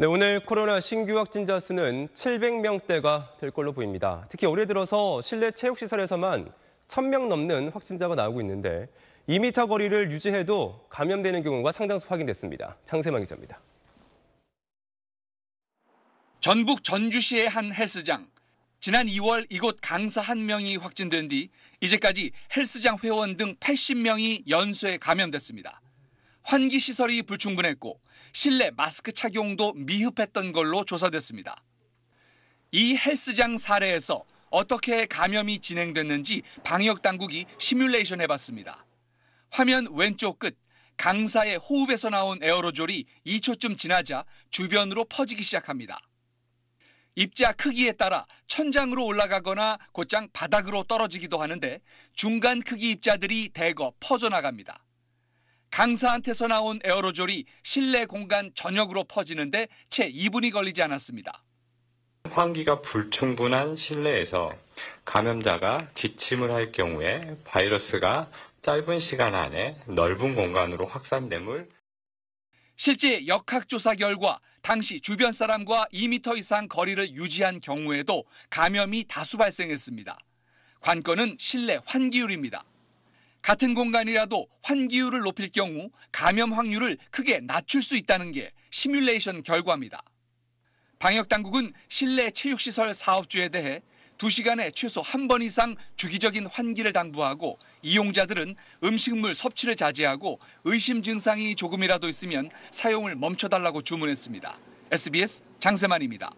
네, 오늘 코로나 신규 확진자 수는 700명대가 될 걸로 보입니다. 특히 올해 들어서 실내 체육시설에서만 1000명 넘는 확진자가 나오고 있는데 2m 거리를 유지해도 감염되는 경우가 상당수 확인됐습니다. 장세망 기자입니다. 전북 전주시의 한 헬스장. 지난 2월 이곳 강사 한명이 확진된 뒤 이제까지 헬스장 회원 등 80명이 연쇄 감염됐습니다. 환기 시설이 불충분했고 실내 마스크 착용도 미흡했던 걸로 조사됐습니다. 이 헬스장 사례에서 어떻게 감염이 진행됐는지 방역 당국이 시뮬레이션 해봤습니다. 화면 왼쪽 끝 강사의 호흡에서 나온 에어로졸이 2초쯤 지나자 주변으로 퍼지기 시작합니다. 입자 크기에 따라 천장으로 올라가거나 곧장 바닥으로 떨어지기도 하는데 중간 크기 입자들이 대거 퍼져나갑니다. 강사한테서 나온 에어로졸이 실내 공간 전역으로 퍼지는데 채 2분이 걸리지 않았습니다. 환기가 불충분한 실내에서 감염자가 기침을 할 경우에 바이러스가 짧은 시간 안에 넓은 공간으로 확산됨을 실제 역학조사 결과 당시 주변 사람과 2 m 이상 거리를 유지한 경우에도 감염이 다수 발생했습니다. 관건은 실내 환기율입니다. 같은 공간이라도 환기율을 높일 경우 감염 확률을 크게 낮출 수 있다는 게 시뮬레이션 결과입니다. 방역당국은 실내 체육시설 사업주에 대해 2시간에 최소 한 번 이상 주기적인 환기를 당부하고 이용자들은 음식물 섭취를 자제하고 의심 증상이 조금이라도 있으면 사용을 멈춰달라고 주문했습니다. SBS 장세만입니다.